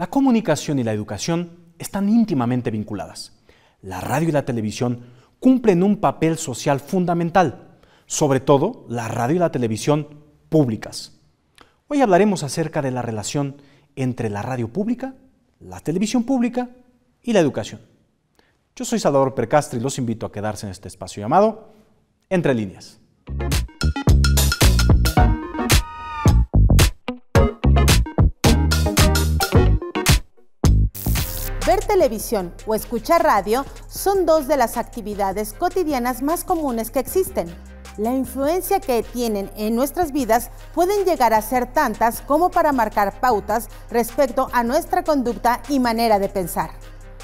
La comunicación y la educación están íntimamente vinculadas. La radio y la televisión cumplen un papel social fundamental, sobre todo la radio y la televisión públicas. Hoy hablaremos acerca de la relación entre la radio pública, la televisión pública y la educación. Yo soy Salvador Percastri y los invito a quedarse en este espacio llamado Entre líneas. televisión o escuchar radio son dos de las actividades cotidianas más comunes que existen. La influencia que tienen en nuestras vidas pueden llegar a ser tantas como para marcar pautas respecto a nuestra conducta y manera de pensar.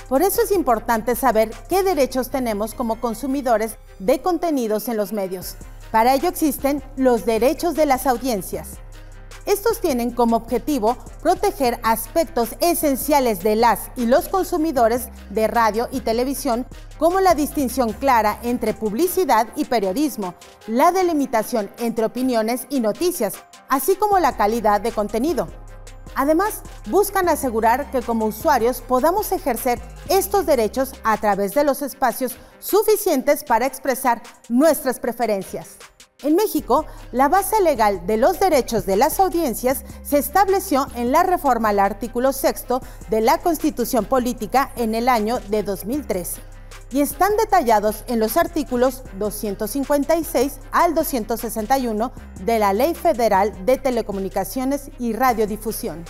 Por eso es importante saber qué derechos tenemos como consumidores de contenidos en los medios. Para ello existen los derechos de las audiencias. Estos tienen como objetivo proteger aspectos esenciales de las y los consumidores de radio y televisión, como la distinción clara entre publicidad y periodismo, la delimitación entre opiniones y noticias, así como la calidad de contenido. Además, buscan asegurar que como usuarios podamos ejercer estos derechos a través de los espacios suficientes para expresar nuestras preferencias. En México, la base legal de los derechos de las audiencias se estableció en la reforma al artículo 6 de la Constitución Política en el año de 2013 y están detallados en los artículos 256 al 261 de la Ley Federal de Telecomunicaciones y Radiodifusión.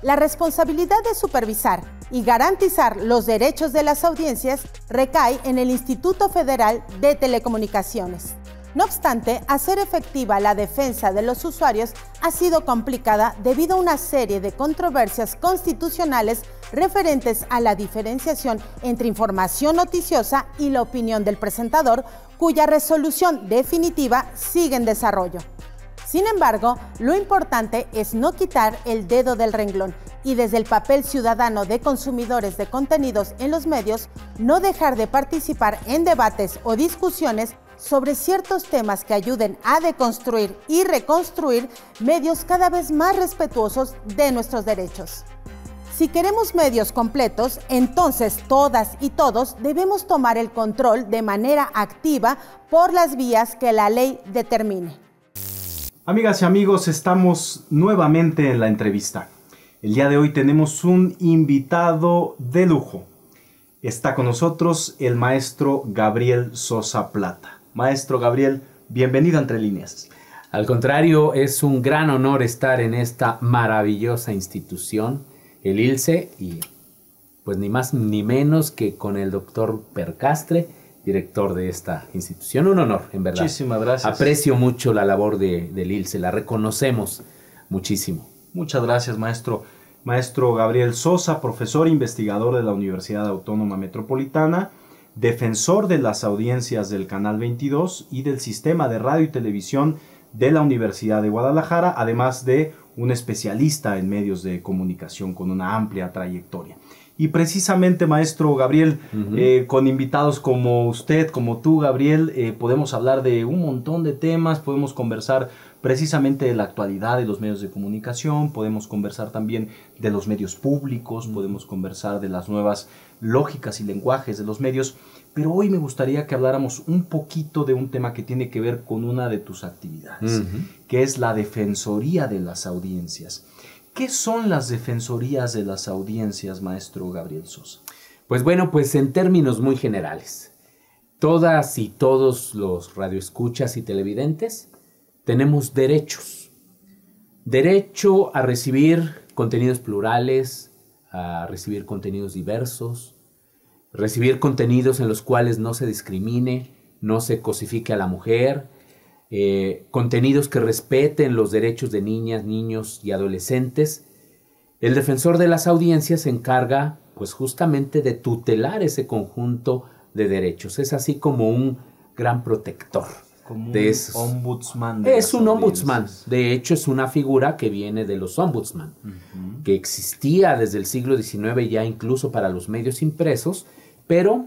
La responsabilidad de supervisar y garantizar los derechos de las audiencias recae en el Instituto Federal de Telecomunicaciones. No obstante, hacer efectiva la defensa de los usuarios ha sido complicada debido a una serie de controversias constitucionales referentes a la diferenciación entre información noticiosa y la opinión del presentador, cuya resolución definitiva sigue en desarrollo. Sin embargo, lo importante es no quitar el dedo del renglón y desde el papel ciudadano de consumidores de contenidos en los medios, no dejar de participar en debates o discusiones sobre ciertos temas que ayuden a deconstruir y reconstruir medios cada vez más respetuosos de nuestros derechos. Si queremos medios completos, entonces todas y todos debemos tomar el control de manera activa por las vías que la ley determine. Amigas y amigos, estamos nuevamente en la entrevista. El día de hoy tenemos un invitado de lujo. Está con nosotros el maestro Gabriel Sosa Plata. Maestro Gabriel, bienvenido a Entre Líneas. Al contrario, es un gran honor estar en esta maravillosa institución, el ILCE, y pues ni más ni menos que con el doctor Percastre, director de esta institución. Un honor, en verdad. Muchísimas gracias. Aprecio mucho la labor de, del ILCE, la reconocemos muchísimo. Muchas gracias, maestro. Maestro Gabriel Sosa, profesor e investigador de la Universidad Autónoma Metropolitana defensor de las audiencias del Canal 22 y del sistema de radio y televisión de la Universidad de Guadalajara, además de un especialista en medios de comunicación con una amplia trayectoria. Y precisamente, maestro Gabriel, eh, con invitados como usted, como tú, Gabriel, eh, podemos hablar de un montón de temas, podemos conversar precisamente de la actualidad de los medios de comunicación, podemos conversar también de los medios públicos, podemos conversar de las nuevas lógicas y lenguajes de los medios, pero hoy me gustaría que habláramos un poquito de un tema que tiene que ver con una de tus actividades, que es la defensoría de las audiencias. ¿Qué son las defensorías de las audiencias, maestro Gabriel Sosa? Pues bueno, pues en términos muy generales, todas y todos los radioescuchas y televidentes tenemos derechos. Derecho a recibir contenidos plurales, a recibir contenidos diversos, recibir contenidos en los cuales no se discrimine, no se cosifique a la mujer, eh, contenidos que respeten los derechos de niñas, niños y adolescentes. El defensor de las audiencias se encarga pues justamente de tutelar ese conjunto de derechos. Es así como un gran protector un ombudsman. es un ombudsman. De hecho, es una figura que viene de los ombudsman, que existía desde el siglo XIX ya incluso para los medios impresos, pero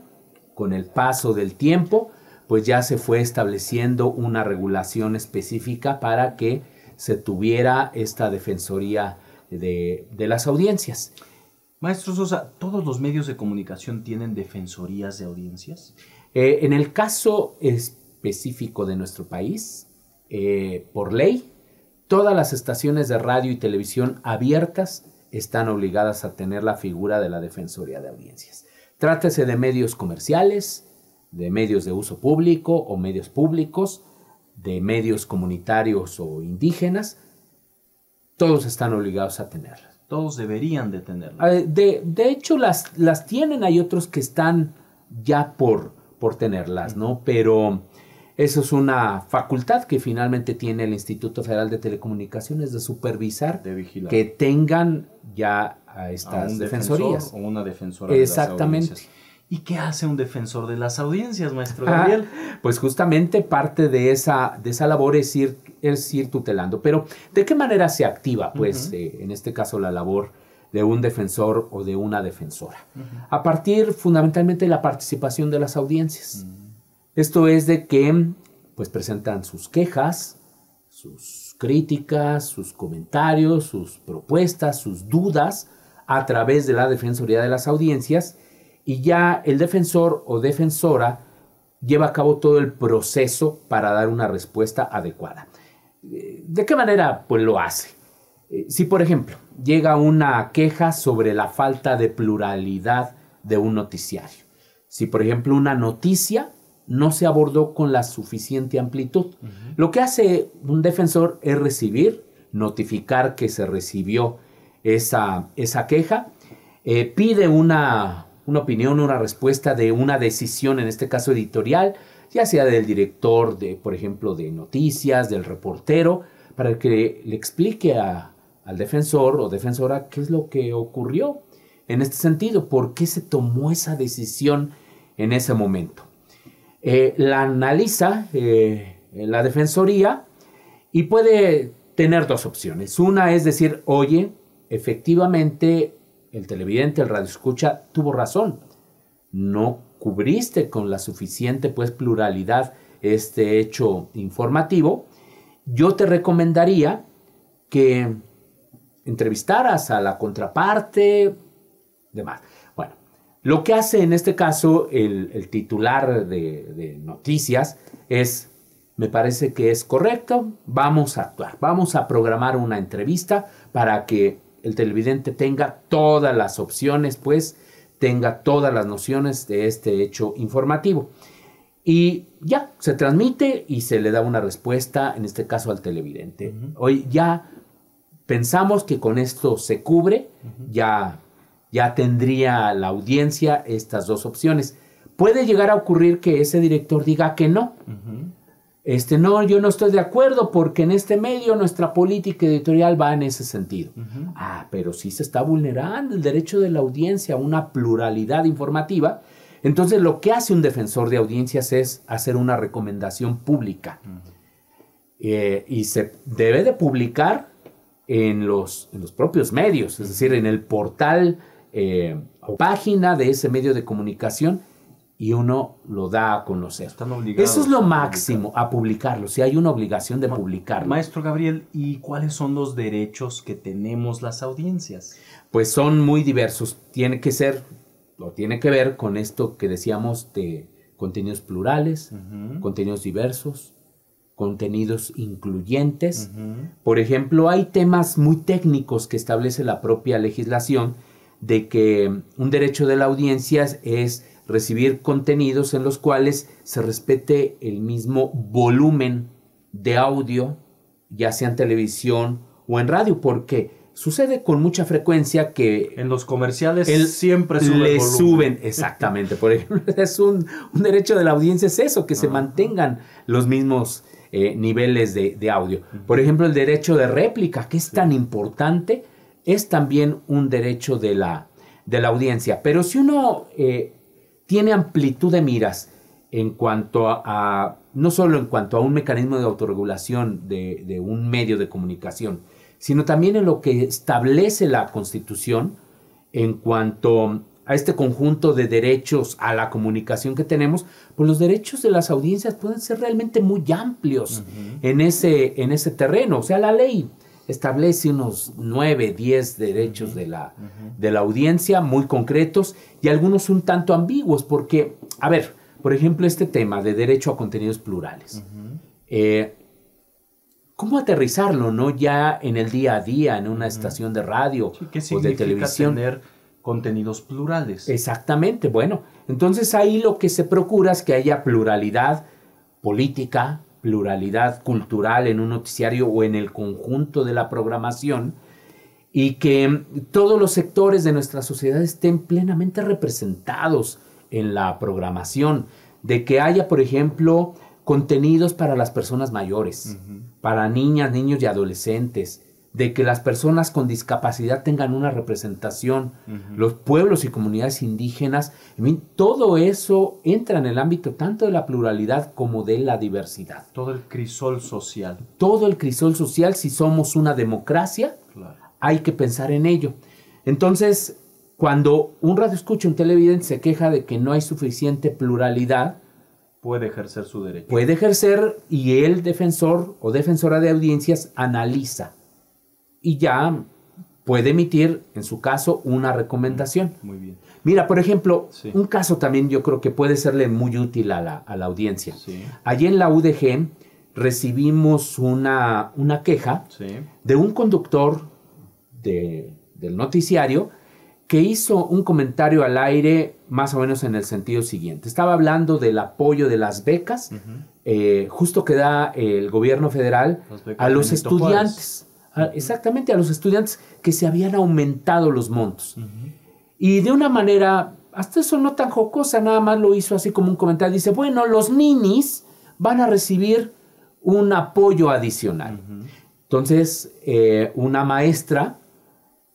con el paso del tiempo, pues ya se fue estableciendo una regulación específica para que se tuviera esta defensoría de, las audiencias. Maestro Sosa, ¿todos los medios de comunicación tienen defensorías de audiencias? Eh, en el caso específico de nuestro país, eh, por ley, todas las estaciones de radio y televisión abiertas están obligadas a tener la figura de la Defensoría de Audiencias. Trátese de medios comerciales, de medios de uso público o medios públicos, de medios comunitarios o indígenas, todos están obligados a tenerlas. Todos deberían de tenerlas. Ah, de, hecho, las, las tienen, hay otros que están ya por, por tenerlas, ¿no? Pero eso es una facultad que finalmente tiene el Instituto Federal de Telecomunicaciones de supervisar de que tengan ya a estas defensorías. o una defensora. Exactamente. De las audiencias. ¿Y qué hace un defensor de las audiencias, maestro ah, Gabriel? pues justamente parte de esa, de esa labor es ir, es ir tutelando. Pero, ¿de qué manera se activa, pues, eh, en este caso, la labor de un defensor o de una defensora? A partir fundamentalmente de la participación de las audiencias. Mm. Esto es de que pues presentan sus quejas, sus críticas, sus comentarios, sus propuestas, sus dudas a través de la Defensoría de las Audiencias y ya el defensor o defensora lleva a cabo todo el proceso para dar una respuesta adecuada. Eh, ¿De qué manera pues lo hace? Eh, si por ejemplo llega una queja sobre la falta de pluralidad de un noticiario, si por ejemplo una noticia no se abordó con la suficiente amplitud. Lo que hace un defensor es recibir, notificar que se recibió esa, queja, eh, pide una, opinión, una respuesta de una decisión, en este caso editorial, ya sea del director, de, por ejemplo, de noticias, del reportero, para que le explique al defensor o defensora qué es lo que ocurrió en este sentido, por qué se tomó esa decisión en ese momento. Eh, la analiza eh, la Defensoría y puede tener dos opciones. Una es decir, oye, efectivamente el televidente, el radio escucha, tuvo razón. No cubriste con la suficiente pues, pluralidad este hecho informativo. Yo te recomendaría que entrevistaras a la contraparte, demás. Lo que hace en este caso el, titular de, noticias es, me parece que es correcto, vamos a actuar, vamos a programar una entrevista para que el televidente tenga todas las opciones, pues tenga todas las nociones de este hecho informativo. Y ya, se transmite y se le da una respuesta, en este caso al televidente. Hoy ya pensamos que con esto se cubre, ya ya tendría la audiencia estas dos opciones. Puede llegar a ocurrir que ese director diga que no. Este, no, yo no estoy de acuerdo porque en este medio nuestra política editorial va en ese sentido. Ah, pero si se está vulnerando el derecho de la audiencia a una pluralidad informativa. Entonces lo que hace un defensor de audiencias es hacer una recomendación pública. Eh, y se debe de publicar en los, en los propios medios, es decir, en el portal eh, página de ese medio de comunicación y uno lo da a conocer. Eso es lo máximo, a publicarlo, si hay una obligación de publicarlo. Maestro Gabriel, ¿y cuáles son los derechos que tenemos las audiencias? Pues son muy diversos, tiene que ser, o tiene que ver con esto que decíamos de contenidos plurales, contenidos diversos, contenidos incluyentes. Por ejemplo, hay temas muy técnicos que establece la propia legislación de que un derecho de la audiencia es recibir contenidos en los cuales se respete el mismo volumen de audio, ya sea en televisión o en radio, porque sucede con mucha frecuencia que... En los comerciales siempre le suben. Exactamente, por ejemplo, es un, derecho de la audiencia, es eso, que se mantengan los mismos eh, niveles de, audio. Por ejemplo, el derecho de réplica, que es tan importante es también un derecho de la, de la audiencia. Pero si uno eh, tiene amplitud de miras en cuanto a, no solo en cuanto a un mecanismo de autorregulación de, un medio de comunicación, sino también en lo que establece la Constitución en cuanto a este conjunto de derechos a la comunicación que tenemos, pues los derechos de las audiencias pueden ser realmente muy amplios en, ese, en ese terreno. O sea, la ley establece unos nueve, diez derechos de, la, de la audiencia muy concretos y algunos un tanto ambiguos, porque, a ver, por ejemplo, este tema de derecho a contenidos plurales. Eh, ¿Cómo aterrizarlo, no? Ya en el día a día, en una estación de radio o de televisión. Tener contenidos plurales. Exactamente, bueno. Entonces ahí lo que se procura es que haya pluralidad política, pluralidad cultural en un noticiario o en el conjunto de la programación y que todos los sectores de nuestra sociedad estén plenamente representados en la programación, de que haya, por ejemplo, contenidos para las personas mayores, para niñas, niños y adolescentes, de que las personas con discapacidad tengan una representación, los pueblos y comunidades indígenas, todo eso entra en el ámbito tanto de la pluralidad como de la diversidad. Todo el crisol social. Todo el crisol social, si somos una democracia, hay que pensar en ello. Entonces, cuando un radio escucha, un televidente se queja de que no hay suficiente pluralidad, puede ejercer su derecho. Puede ejercer y el defensor o defensora de audiencias analiza y ya puede emitir, en su caso, una recomendación. Muy bien. Mira, por ejemplo, un caso también yo creo que puede serle muy útil a la, audiencia. Allí en la UDG recibimos una, queja de un conductor del noticiario que hizo un comentario al aire más o menos en el sentido siguiente. Estaba hablando del apoyo de las becas, eh, justo que da el gobierno federal a los estudiantes. Ah, exactamente a los estudiantes que se habían aumentado los montos. Y de una manera, hasta eso no tan jocosa, nada más lo hizo así como un comentario. Dice, bueno, los ninis van a recibir un apoyo adicional. Entonces, eh, una maestra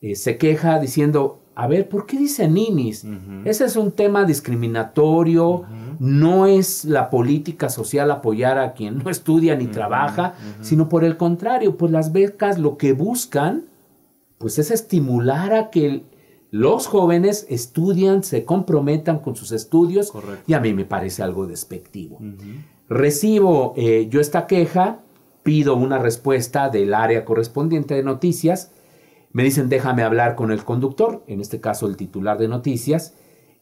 eh, se queja diciendo, a ver, ¿por qué dice ninis? Ese es un tema discriminatorio, no es la política social apoyar a quien no estudia ni trabaja, sino por el contrario, pues las becas lo que buscan, pues es estimular a que los jóvenes estudian, se comprometan con sus estudios, y a mí me parece algo despectivo. Recibo eh, yo esta queja, pido una respuesta del área correspondiente de noticias, me dicen, déjame hablar con el conductor, en este caso el titular de noticias,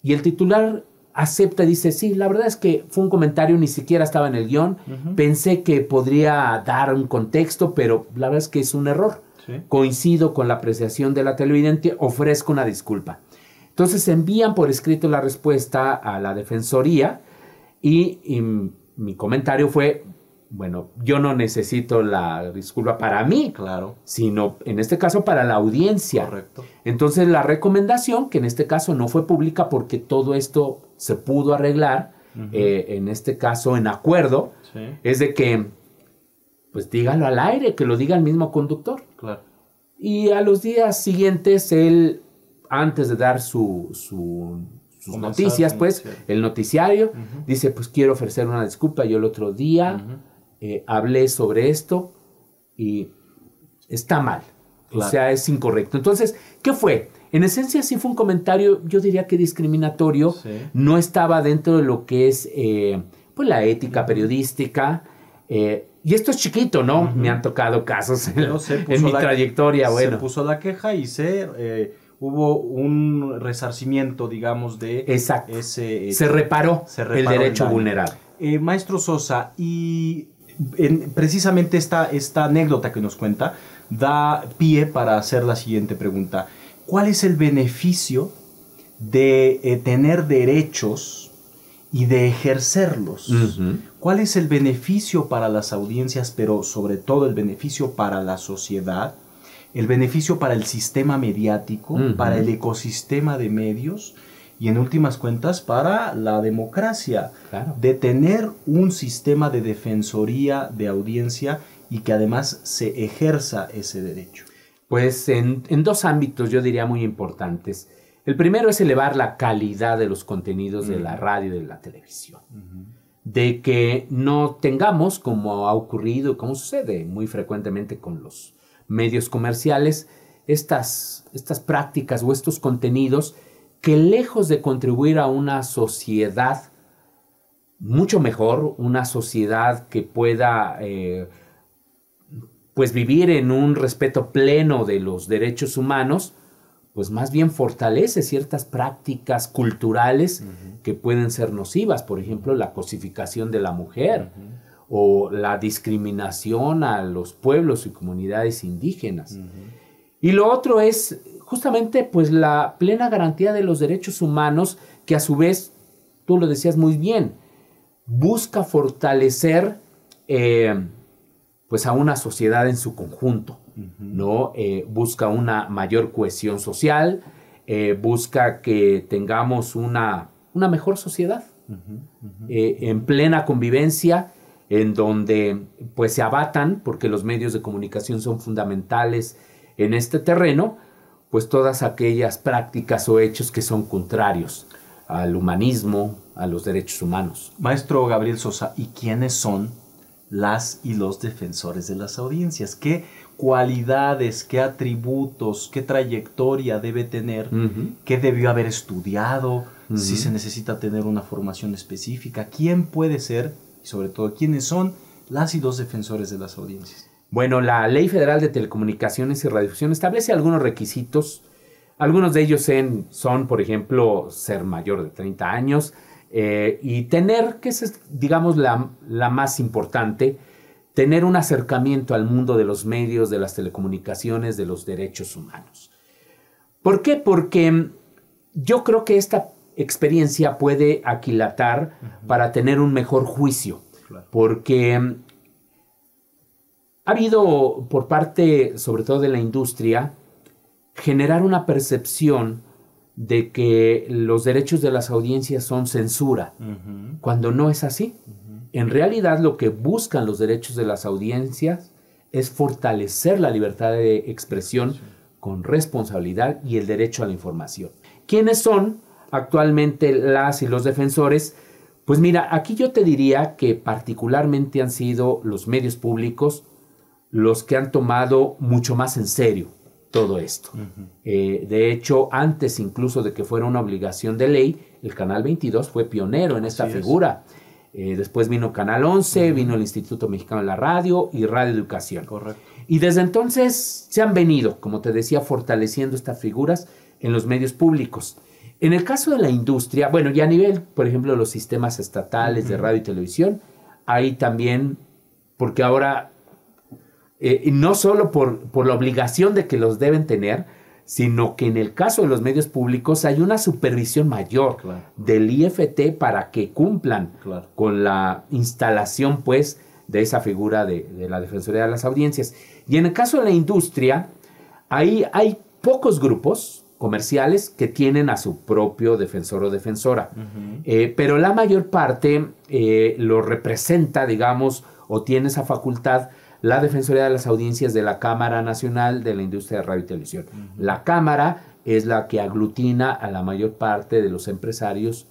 y el titular acepta y dice, sí, la verdad es que fue un comentario, ni siquiera estaba en el guión, pensé que podría dar un contexto, pero la verdad es que es un error. Coincido con la apreciación de la televidente, ofrezco una disculpa. Entonces envían por escrito la respuesta a la defensoría y mi comentario fue, bueno, yo no necesito la disculpa para mí, claro, sino en este caso para la audiencia. Correcto. Entonces la recomendación, que en este caso no fue pública porque todo esto se pudo arreglar, eh, en este caso en acuerdo, es de que, pues dígalo al aire, que lo diga el mismo conductor. Claro. Y a los días siguientes, él, antes de dar sus noticias, pues, el noticiario, dice, pues quiero ofrecer una disculpa, yo el otro día... Eh, hablé sobre esto y está mal. O sea, es incorrecto. Entonces, ¿qué fue? En esencia sí fue un comentario, yo diría que discriminatorio, no estaba dentro de lo que es eh, pues la ética periodística. Eh, y esto es chiquito, ¿no? Me han tocado casos en, mi trayectoria. Bueno. Se puso la queja y se hubo un resarcimiento, digamos, de Exacto. ese... se reparó, el derecho vulnerable. maestro Sosa, y precisamente esta, anécdota que nos cuenta da pie para hacer la siguiente pregunta. ¿Cuál es el beneficio de eh, tener derechos y de ejercerlos? ¿Cuál es el beneficio para las audiencias, pero sobre todo el beneficio para la sociedad? El beneficio para el sistema mediático, para el ecosistema de medios, y en últimas cuentas para la democracia, de tener un sistema de defensoría de audiencia y que además se ejerza ese derecho. Pues en, dos ámbitos yo diría muy importantes. El primero es elevar la calidad de los contenidos de la mm. radio y de la televisión. De que no tengamos, como ha ocurrido, como sucede muy frecuentemente con los medios comerciales, estas, estas prácticas o estos contenidos que lejos de contribuir a una sociedad mucho mejor, una sociedad que pueda eh, pues vivir en un respeto pleno de los derechos humanos, pues más bien fortalece ciertas prácticas culturales que pueden ser nocivas, por ejemplo, la cosificación de la mujer o la discriminación a los pueblos y comunidades indígenas. Y lo otro es justamente pues la plena garantía de los derechos humanos que a su vez, tú lo decías muy bien, busca fortalecer eh, pues a una sociedad en su conjunto, ¿no? Eh, busca una mayor cohesión social, eh, busca que tengamos una, mejor sociedad en plena convivencia en donde pues se abatan, porque los medios de comunicación son fundamentales en este terreno, pues todas aquellas prácticas o hechos que son contrarios al humanismo, a los derechos humanos. Maestro Gabriel Sosa, ¿y quiénes son las y los defensores de las audiencias? ¿Qué cualidades, qué atributos, qué trayectoria debe tener, qué debió haber estudiado, si se necesita tener una formación específica, quién puede ser y sobre todo quiénes son las y los defensores de las audiencias. Bueno, la Ley Federal de Telecomunicaciones y Radiodifusión establece algunos requisitos. Algunos de ellos son, por ejemplo, ser mayor de 30 años eh, y tener, que es, digamos, la, más importante, tener un acercamiento al mundo de los medios, de las telecomunicaciones, de los derechos humanos. ¿Por qué? Porque mm, yo creo que esta experiencia puede aquilatar para tener un mejor juicio, porque mm, ha habido por parte, sobre todo de la industria, generar una percepción de que los derechos de las audiencias son censura, cuando no es así. En realidad lo que buscan los derechos de las audiencias es fortalecer la libertad de expresión con responsabilidad y el derecho a la información. ¿Quiénes son actualmente las y los defensores? Pues mira, aquí yo te diría que particularmente han sido los medios públicos, los que han tomado mucho más en serio todo esto. Eh, de hecho, antes incluso de que fuera una obligación de ley, el Canal 22 fue pionero en esta figura. Eh, después vino Canal 11, vino el Instituto Mexicano de la Radio y Radio Educación. Correcto. Y desde entonces se han venido, como te decía, fortaleciendo estas figuras en los medios públicos. En el caso de la industria, bueno, ya a nivel, por ejemplo, de los sistemas estatales de radio y televisión, hay también, porque ahora eh, no solo por, la obligación de que los deben tener, sino que en el caso de los medios públicos hay una supervisión mayor del IFT para que cumplan con la instalación, pues, de esa figura de, la Defensoría de las Audiencias. Y en el caso de la industria, ahí hay pocos grupos comerciales que tienen a su propio defensor o defensora, eh, pero la mayor parte eh, lo representa, digamos, o tiene esa facultad la Defensoría de las Audiencias de la Cámara Nacional de la Industria de Radio y Televisión. La Cámara es la que aglutina a la mayor parte de los empresarios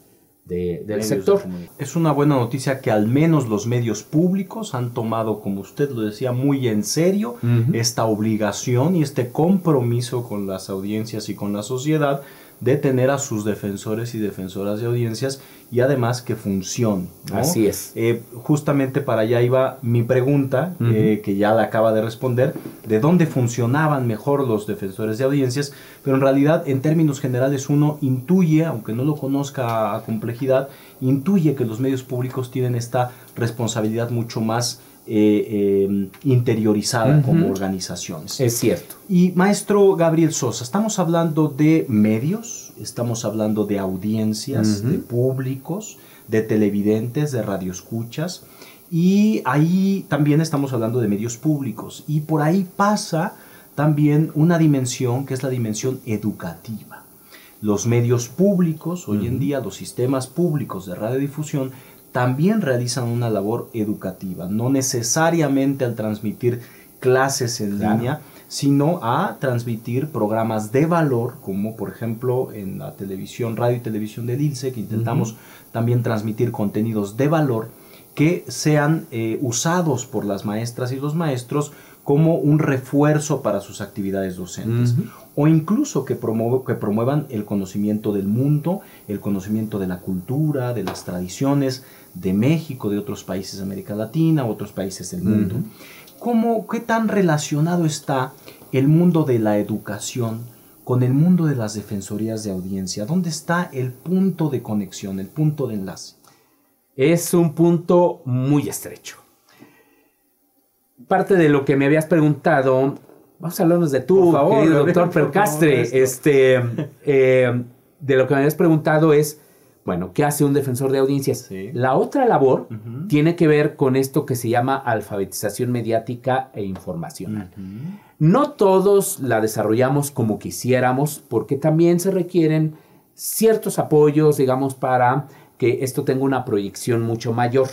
del sector. es una buena noticia que al menos los medios públicos han tomado, como usted lo decía, muy en serio esta obligación y este compromiso con las audiencias y con la sociedad de tener a sus defensores y defensoras de audiencias y además que funcione. Así es. Eh, justamente para allá iba mi pregunta, eh, que ya la acaba de responder, de dónde funcionaban mejor los defensores de audiencias, pero en realidad en términos generales uno intuye, aunque no lo conozca a complejidad, intuye que los medios públicos tienen esta responsabilidad mucho más eh, eh, interiorizada como organizaciones. Es cierto. Y maestro Gabriel Sosa, estamos hablando de medios, estamos hablando de audiencias, de públicos, de televidentes, de radioescuchas, y ahí también estamos hablando de medios públicos, y por ahí pasa también una dimensión que es la dimensión educativa. Los medios públicos, hoy en día los sistemas públicos de radiodifusión, también realizan una labor educativa, no necesariamente al transmitir clases en línea, sino a transmitir programas de valor, como por ejemplo en la televisión, radio y televisión de INSE, que intentamos también transmitir contenidos de valor que sean eh, usados por las maestras y los maestros como un refuerzo para sus actividades docentes. O incluso que, promuevan el conocimiento del mundo, el conocimiento de la cultura, de las tradiciones de México, de otros países de América Latina, otros países del mundo. ¿Cómo, ¿Qué tan relacionado está el mundo de la educación con el mundo de las defensorías de audiencia? ¿Dónde está el punto de conexión, el punto de enlace? Es un punto muy estrecho parte de lo que me habías preguntado, vamos a hablarnos de tú, doctor Percastre. Este, eh, de lo que me habías preguntado es, bueno, ¿qué hace un defensor de audiencias? La otra labor tiene que ver con esto que se llama alfabetización mediática e informacional. No todos la desarrollamos como quisiéramos, porque también se requieren ciertos apoyos, digamos, para que esto tenga una proyección mucho mayor.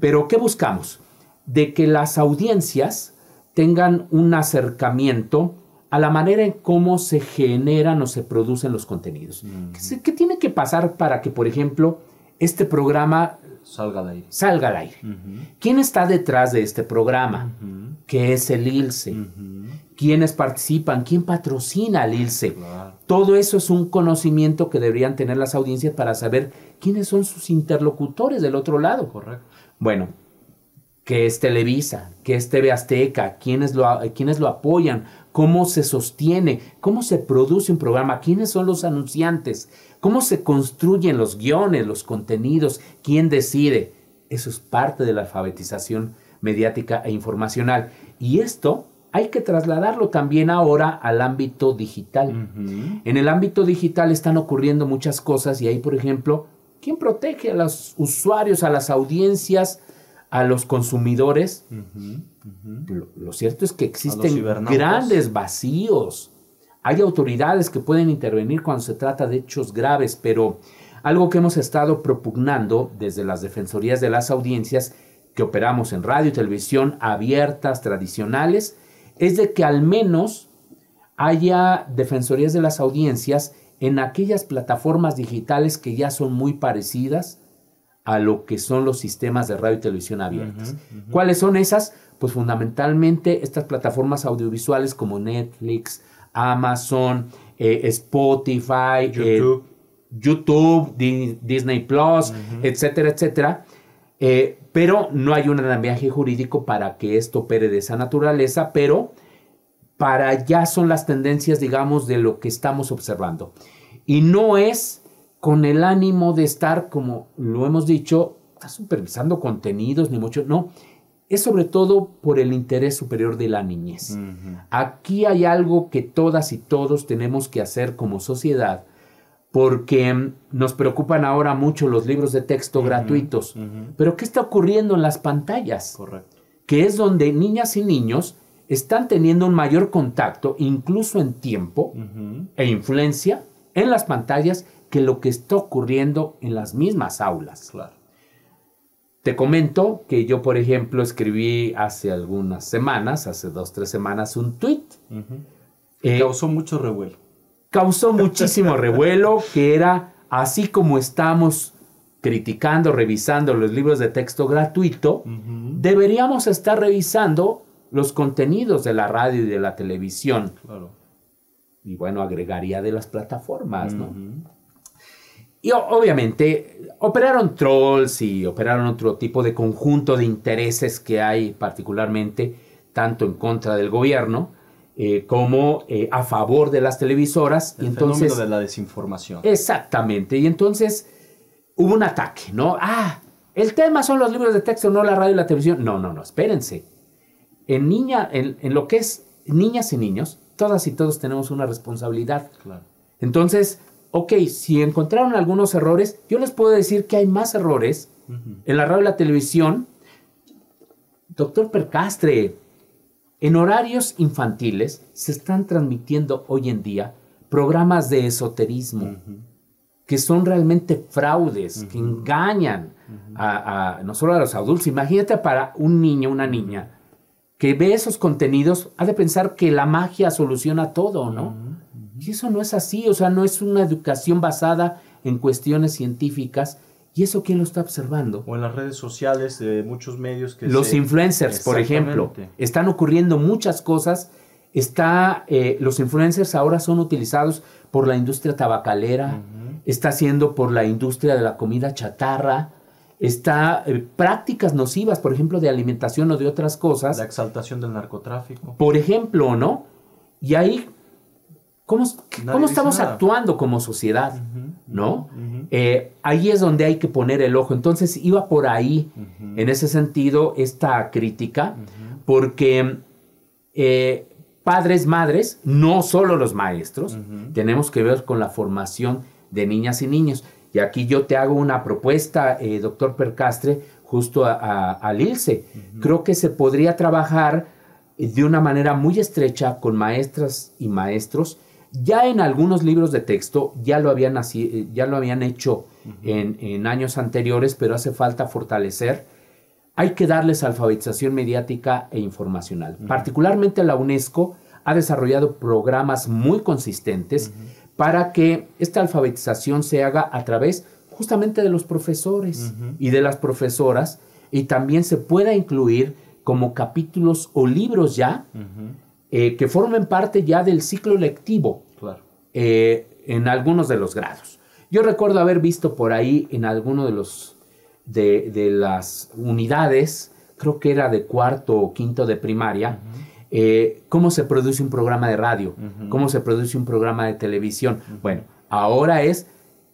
Pero, ¿qué buscamos? de que las audiencias tengan un acercamiento a la manera en cómo se generan o se producen los contenidos. Mm. ¿Qué, tiene que pasar para que, por ejemplo, este programa salga al aire? ¿Quién está detrás de este programa? ¿Qué es el ILSE? ¿Quiénes participan? ¿Quién patrocina al ILSE? Todo eso es un conocimiento que deberían tener las audiencias para saber quiénes son sus interlocutores del otro lado. Correcto. Bueno, qué es Televisa, qué es TV Azteca, quiénes lo, lo apoyan, cómo se sostiene, cómo se produce un programa, quiénes son los anunciantes, cómo se construyen los guiones, los contenidos, quién decide. Eso es parte de la alfabetización mediática e informacional. Y esto hay que trasladarlo también ahora al ámbito digital. En el ámbito digital están ocurriendo muchas cosas y ahí, por ejemplo, ¿quién protege a los usuarios, a las audiencias? a los consumidores, lo, cierto es que existen grandes vacíos. Hay autoridades que pueden intervenir cuando se trata de hechos graves, pero algo que hemos estado propugnando desde las defensorías de las audiencias que operamos en radio y televisión abiertas, tradicionales, es de que al menos haya defensorías de las audiencias en aquellas plataformas digitales que ya son muy parecidas, a lo que son los sistemas de radio y televisión abiertas. ¿Cuáles son esas? Pues fundamentalmente estas plataformas audiovisuales como Netflix, Amazon, eh, Spotify, eh, YouTube, Disney Plus, etcétera, etcétera. Eh, pero no hay un andamiaje jurídico para que esto opere de esa naturaleza, pero para allá son las tendencias, digamos, de lo que estamos observando. Y no es con el ánimo de estar, como lo hemos dicho, supervisando contenidos, ni mucho, no. Es sobre todo por el interés superior de la niñez. Aquí hay algo que todas y todos tenemos que hacer como sociedad, porque em, nos preocupan ahora mucho los libros de texto gratuitos. Pero ¿qué está ocurriendo en las pantallas? Que es donde niñas y niños están teniendo un mayor contacto, incluso en tiempo e influencia, en las pantallas que lo que está ocurriendo en las mismas aulas. Claro. Te comento que yo, por ejemplo, escribí hace algunas semanas, hace dos, tres semanas, un tweet. que eh, causó mucho revuelo. Causó muchísimo revuelo, que era así como estamos criticando, revisando los libros de texto gratuito, deberíamos estar revisando los contenidos de la radio y de la televisión. Claro. Y bueno, agregaría de las plataformas, ¿no? Y obviamente operaron trolls y operaron otro tipo de conjunto de intereses que hay particularmente tanto en contra del gobierno eh, como eh, a favor de las televisoras. El y de la desinformación. Exactamente. Y entonces hubo un ataque, ¿no? Ah, el tema son los libros de texto, no la radio y la televisión. No, no, no, espérense. En, niña, en, en lo que es niñas y niños, todas y todos tenemos una responsabilidad. Claro. Entonces, ok, si encontraron algunos errores, yo les puedo decir que hay más errores en la radio y la televisión. Doctor Percastre, en horarios infantiles se están transmitiendo hoy en día programas de esoterismo, que son realmente fraudes, que engañan a, a, no solo a los adultos, imagínate para un niño, una niña, que ve esos contenidos, ha de pensar que la magia soluciona todo, ¿no? Y eso no es así, o sea, no es una educación basada en cuestiones científicas. ¿Y eso quién lo está observando? O en las redes sociales de muchos medios que... Los influencers, por ejemplo. Están ocurriendo muchas cosas. Está, eh, los influencers ahora son utilizados por la industria tabacalera, está siendo por la industria de la comida chatarra, está eh, prácticas nocivas, por ejemplo, de alimentación o de otras cosas. La exaltación del narcotráfico. Por ejemplo, ¿no? Y ahí ¿Cómo, estamos actuando como sociedad? ¿No? Eh, ahí es donde hay que poner el ojo. Entonces iba por ahí, en ese sentido, esta crítica, porque eh, padres, madres, no solo los maestros, tenemos que ver con la formación de niñas y niños. Y aquí yo te hago una propuesta, eh, doctor Percastre, justo al ILSE. Creo que se podría trabajar de una manera muy estrecha con maestras y maestros ya en algunos libros de texto ya lo habían, eh, ya lo habían hecho en, años anteriores, pero hace falta fortalecer. Hay que darles alfabetización mediática e informacional. Particularmente la UNESCO ha desarrollado programas muy consistentes para que esta alfabetización se haga a través justamente de los profesores y de las profesoras y también se pueda incluir como capítulos o libros ya eh, que formen parte ya del ciclo lectivo eh, en algunos de los grados. Yo recuerdo haber visto por ahí en alguno de los de, las unidades, creo que era de cuarto o quinto de primaria, eh, cómo se produce un programa de radio, cómo se produce un programa de televisión. Bueno, ahora es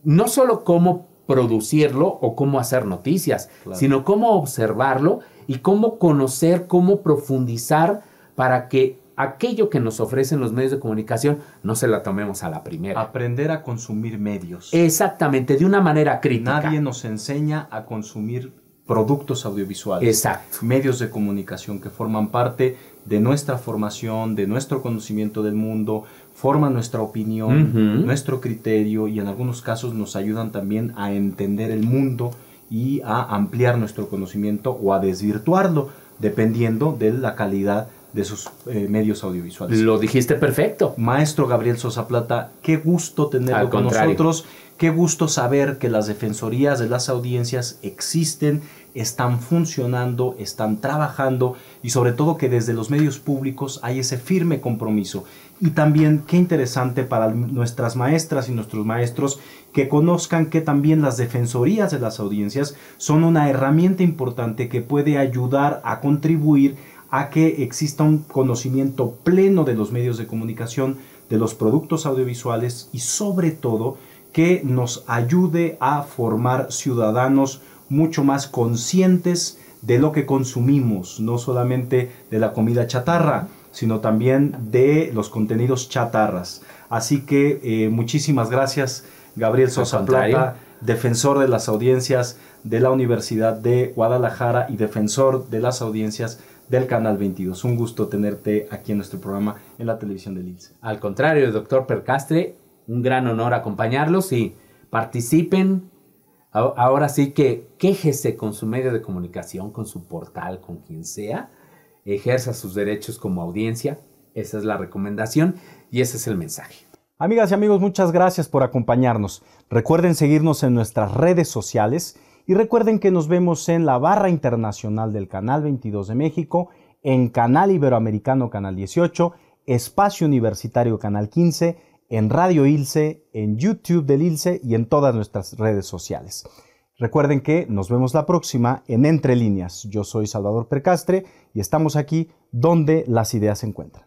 no solo cómo producirlo o cómo hacer noticias, sino cómo observarlo y cómo conocer, cómo profundizar para que aquello que nos ofrecen los medios de comunicación no se la tomemos a la primera. Aprender a consumir medios. Exactamente, de una manera crítica. Nadie nos enseña a consumir productos audiovisuales. Exacto. Medios de comunicación que forman parte de nuestra formación, de nuestro conocimiento del mundo, forman nuestra opinión, nuestro criterio y en algunos casos nos ayudan también a entender el mundo y a ampliar nuestro conocimiento o a desvirtuarlo, dependiendo de la calidad de sus eh, medios audiovisuales. Lo dijiste perfecto. Maestro Gabriel Sosa Plata, qué gusto tenerlo con nosotros, qué gusto saber que las defensorías de las audiencias existen, están funcionando, están trabajando y sobre todo que desde los medios públicos hay ese firme compromiso. Y también qué interesante para nuestras maestras y nuestros maestros que conozcan que también las defensorías de las audiencias son una herramienta importante que puede ayudar a contribuir a que exista un conocimiento pleno de los medios de comunicación, de los productos audiovisuales y sobre todo que nos ayude a formar ciudadanos mucho más conscientes de lo que consumimos, no solamente de la comida chatarra, sino también de los contenidos chatarras. Así que eh, muchísimas gracias, Gabriel Sosa Plata, defensor de las audiencias de la Universidad de Guadalajara y defensor de las audiencias del Canal 22. Un gusto tenerte aquí en nuestro programa en la televisión del ILSE. Al contrario, doctor Percastre, un gran honor acompañarlos y participen. Ahora sí que quéjese con su medio de comunicación, con su portal, con quien sea. Ejerza sus derechos como audiencia. Esa es la recomendación y ese es el mensaje. Amigas y amigos, muchas gracias por acompañarnos. Recuerden seguirnos en nuestras redes sociales y recuerden que nos vemos en la barra internacional del Canal 22 de México, en Canal Iberoamericano Canal 18, Espacio Universitario Canal 15, en Radio ILCE, en YouTube del ILCE y en todas nuestras redes sociales. Recuerden que nos vemos la próxima en Entre Líneas. Yo soy Salvador Percastre y estamos aquí donde las ideas se encuentran.